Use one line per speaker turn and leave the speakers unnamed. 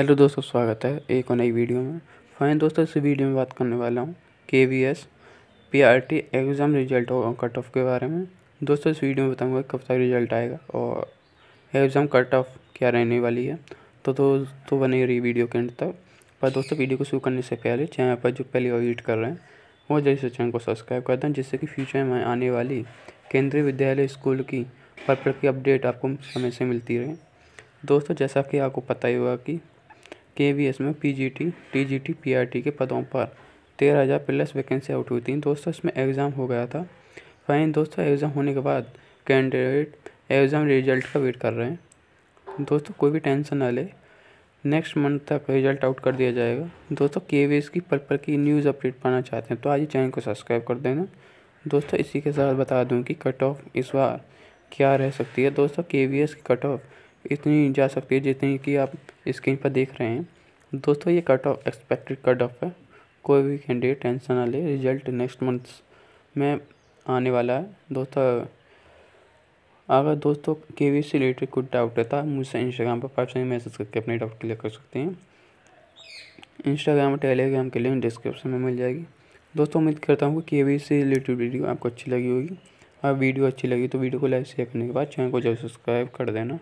hello दोस्तों स्वागत है एक और नई वीडियो में फाइन दोस्तों इस वीडियो में बात करने वाला हूँ K V S P R T exam result और कट ऑफ के बारे में दोस्तों इस वीडियो में बताऊँगा कब तक रिजल्ट आएगा और एग्ज़ाम कट ऑफ क्या रहने वाली है तो तो, तो बने रही वीडियो के अंत तक पर दोस्तों वीडियो को शुरू करने से पहले चैनल पर जो पहले विजिट कर रहे हैं वो जैसे चैनल को सब्सक्राइब कर दें जिससे कि फ्यूचर में आने वाली केंद्रीय विद्यालय स्कूल की हर प्रकार की अपडेट आपको समय से मिलती रहे दोस्तों जैसा कि आपको पता ही होगा कि के वी एस में P G T T G T P R T के पदों पर तेरह हज़ार प्लस वैकेंसी आउट हुई थी दोस्तों इसमें एग्ज़ाम हो गया था फाइन दोस्तों एग्ज़ाम होने के बाद कैंडिडेट एग्ज़ाम रिजल्ट का वेट कर रहे हैं दोस्तों कोई भी टेंशन ना ले नेक्स्ट मंथ तक रिजल्ट आउट कर दिया जाएगा दोस्तों के वी एस की पल पल की न्यूज़ अपडेट पाना चाहते हैं तो आज ही चैनल को सब्सक्राइब कर देना दोस्तों इसी के साथ बता दूं कि कट ऑफ इस बार क्या रह सकती है दोस्तों के वी एस की कट ऑफ इतनी जा सकती है जितनी कि आप स्क्रीन पर देख रहे हैं दोस्तों ये cut off expected cut off है कोई भी कैंडिडेट टेंशन ना ले रिजल्ट नेक्स्ट मंथ में आने वाला है दोस्तों अगर दोस्तों के वी से रिलेटेड कुछ डाउट रहता है मुझसे इंस्टाग्राम पर पर्सनली मैसेज करके अपने डाउट क्लियर कर सकते हैं इंस्टाग्राम और टेलीग्राम के लिंक डिस्क्रिप्शन में मिल जाएगी दोस्तों उम्मीद करता हूँ कि K we C related video आपको अच्छी लगी होगी और वीडियो अच्छी लगी तो वीडियो को लाइक शेयर करने के बाद चैनल को जरूर सब्सक्राइब कर देना